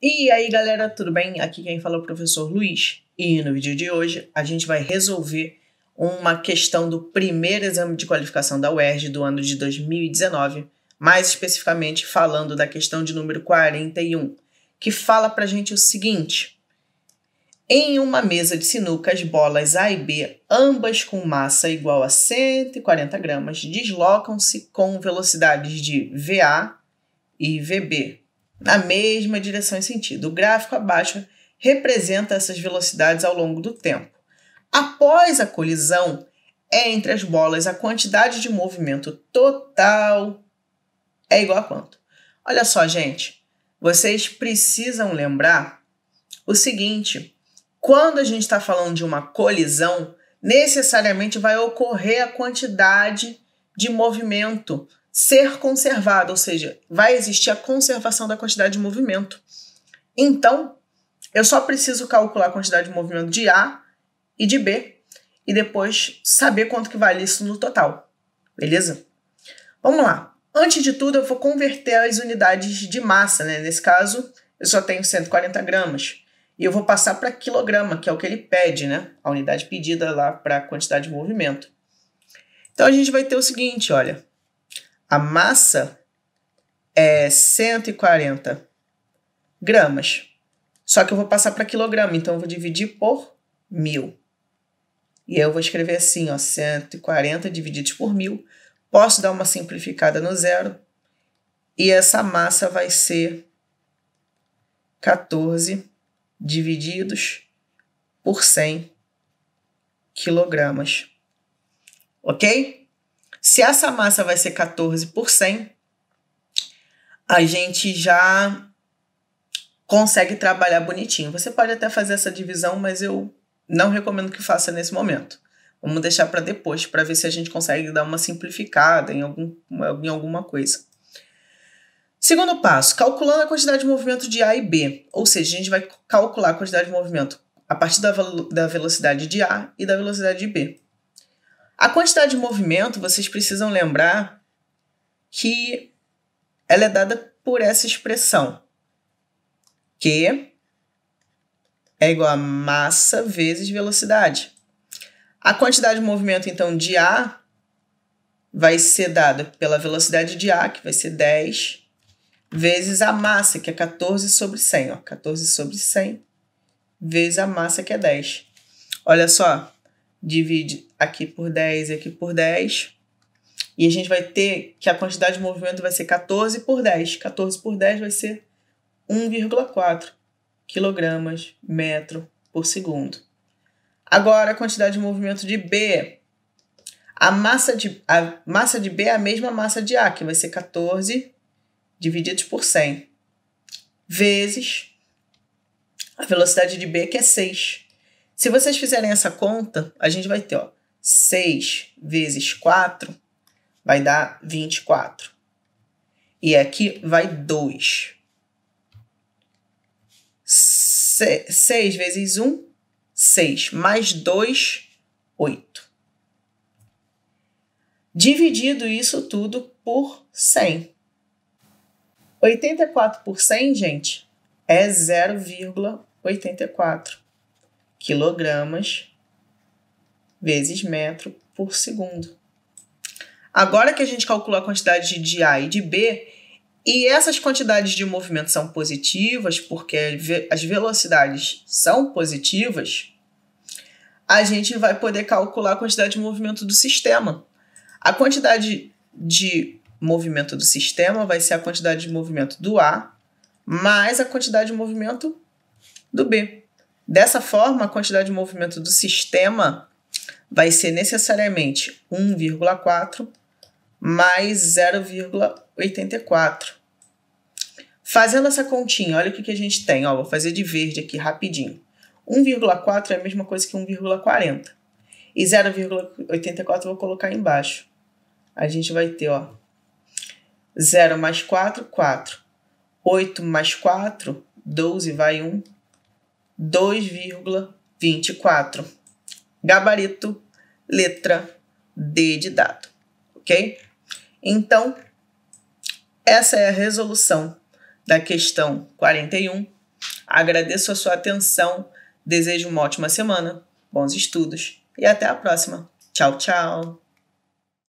E aí galera, tudo bem? Aqui quem fala é o professor Luiz e no vídeo de hoje a gente vai resolver uma questão do primeiro exame de qualificação da UERJ do ano de 2019, mais especificamente falando da questão de número 41, que fala pra gente o seguinte: Em uma mesa de sinuca, as bolas A e B, ambas com massa igual a 140 gramas, deslocam-se com velocidades de VA e VB na mesma direção e sentido. O gráfico abaixo representa essas velocidades ao longo do tempo. Após a colisão é entre as bolas, a quantidade de movimento total é igual a quanto? Olha só, gente, vocês precisam lembrar o seguinte: quando a gente está falando de uma colisão, necessariamente vai ocorrer a quantidade de movimento ser conservada, ou seja, vai existir a conservação da quantidade de movimento. Então, eu só preciso calcular a quantidade de movimento de A e de B e depois saber quanto que vale isso no total. Beleza? Vamos lá. Antes de tudo, eu vou converter as unidades de massa, né? Nesse caso, eu só tenho 140 gramas. E eu vou passar para quilograma, que é o que ele pede, né? A unidade pedida lá para a quantidade de movimento. Então a gente vai ter o seguinte, olha. A massa é 140 gramas. Só que eu vou passar para quilograma, então eu vou dividir por mil. E eu vou escrever assim, ó, 140 divididos por mil. Posso dar uma simplificada no zero. E essa massa vai ser 14 divididos por 100 quilogramas. Ok? Se essa massa vai ser 14 por 100, a gente já consegue trabalhar bonitinho. Você pode até fazer essa divisão, mas eu não recomendo que faça nesse momento. Vamos deixar para depois, para ver se a gente consegue dar uma simplificada em, algum, em alguma coisa. Segundo passo, calculando a quantidade de movimento de A e B, ou seja, a gente vai calcular a quantidade de movimento a partir da, da velocidade de A e da velocidade de B. A quantidade de movimento, vocês precisam lembrar que ela é dada por essa expressão, que é igual a massa vezes velocidade. A quantidade de movimento, então, de A vai ser dada pela velocidade de A, que vai ser 10, vezes a massa, que é 14 sobre 100. Ó, 14 sobre 100 vezes a massa, que é 10. Olha só, divide aqui por 10 e aqui por 10. E a gente vai ter que a quantidade de movimento vai ser 14 por 10. 14 por 10 vai ser 1,4 quilogramas metro por segundo. Agora, a quantidade de movimento de B. A massa de, a massa de B é a mesma massa de A, que vai ser 14 divididos por 100, vezes a velocidade de B, que é 6. Se vocês fizerem essa conta, a gente vai ter ó, 6 vezes 4 vai dar 24. E aqui vai 2. 6 vezes 1, 6. Mais 2, 8. Dividido isso tudo por 100. 84 por 100, gente, é 0,84 quilogramas vezes metro por segundo. Agora que a gente calculou a quantidade de A e de B, e essas quantidades de movimento são positivas, porque as velocidades são positivas, a gente vai poder calcular a quantidade de movimento do sistema. A quantidade de movimento do sistema vai ser a quantidade de movimento do A mais a quantidade de movimento do B. Dessa forma, a quantidade de movimento do sistema vai ser necessariamente 1,4 mais 0,84. Fazendo essa continha, olha o que, que a gente tem. Ó, vou fazer de verde aqui rapidinho. 1,4 é a mesma coisa que 1,40. E 0,84 vou colocar embaixo. A gente vai ter ó, 0 mais 4, 4. 8 mais 4, 12 vai 1. 2,24. Gabarito, letra D de dado, ok? Então, essa é a resolução da questão 41. Agradeço a sua atenção, desejo uma ótima semana, bons estudos e até a próxima. Tchau, tchau!